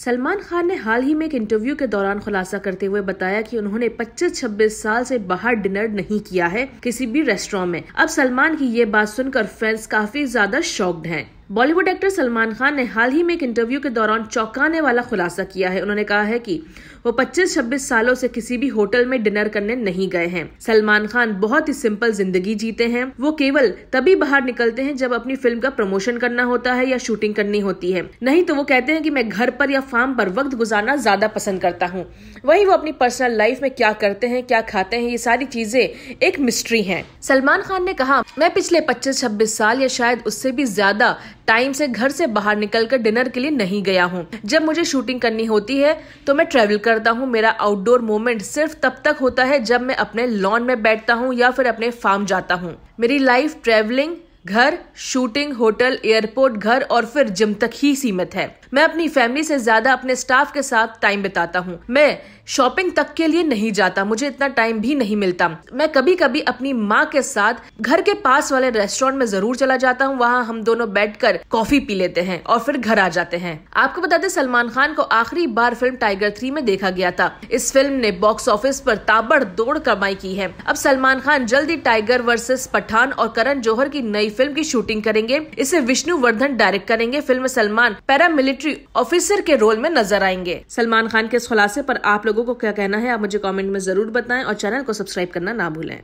सलमान खान ने हाल ही में एक इंटरव्यू के दौरान खुलासा करते हुए बताया कि उन्होंने 25-26 साल से बाहर डिनर नहीं किया है किसी भी रेस्टोरेंट में अब सलमान की ये बात सुनकर फैंस काफी ज्यादा शॉक्ड हैं। बॉलीवुड एक्टर सलमान खान ने हाल ही में एक इंटरव्यू के दौरान चौंकाने वाला खुलासा किया है उन्होंने कहा है कि वो 25-26 सालों से किसी भी होटल में डिनर करने नहीं गए हैं सलमान खान बहुत ही सिंपल जिंदगी जीते हैं वो केवल तभी बाहर निकलते हैं जब अपनी फिल्म का प्रमोशन करना होता है या शूटिंग करनी होती है नहीं तो वो कहते हैं की मैं घर पर या फार्म पर वक्त गुजारना ज्यादा पसंद करता हूँ वही वो अपनी पर्सनल लाइफ में क्या करते हैं क्या खाते हैं ये सारी चीजें एक मिस्ट्री है सलमान खान ने कहा मैं पिछले पच्चीस छब्बीस साल या शायद उससे भी ज्यादा टाइम से घर से बाहर निकलकर डिनर के लिए नहीं गया हूँ जब मुझे शूटिंग करनी होती है तो मैं ट्रेवल करता हूँ मेरा आउटडोर मोमेंट सिर्फ तब तक होता है जब मैं अपने लॉन में बैठता हूँ या फिर अपने फार्म जाता हूँ मेरी लाइफ ट्रेवलिंग घर शूटिंग होटल एयरपोर्ट घर और फिर जिम तक ही सीमित है मैं अपनी फैमिली से ज्यादा अपने स्टाफ के साथ टाइम बिताता हूँ मैं शॉपिंग तक के लिए नहीं जाता मुझे इतना टाइम भी नहीं मिलता मैं कभी कभी अपनी माँ के साथ घर के पास वाले रेस्टोरेंट में जरूर चला जाता हूँ वहाँ हम दोनों बैठ कॉफी पी लेते हैं और फिर घर आ जाते हैं आपको बताते सलमान खान को आखिरी बार फिल्म टाइगर थ्री में देखा गया था इस फिल्म ने बॉक्स ऑफिस पर ताबड़तोड़ कमाई की है अब सलमान खान जल्दी टाइगर वर्सेस पठान और करण जौहर की नई नई फिल्म की शूटिंग करेंगे इसे विष्णु वर्धन डायरेक्ट करेंगे फिल्म में सलमान पैरामिलिट्री ऑफिसर के रोल में नजर आएंगे सलमान खान के इस खुलासे पर आप लोगों को क्या कहना है आप मुझे कॉमेंट में जरूर बताएं और चैनल को सब्सक्राइब करना ना भूलें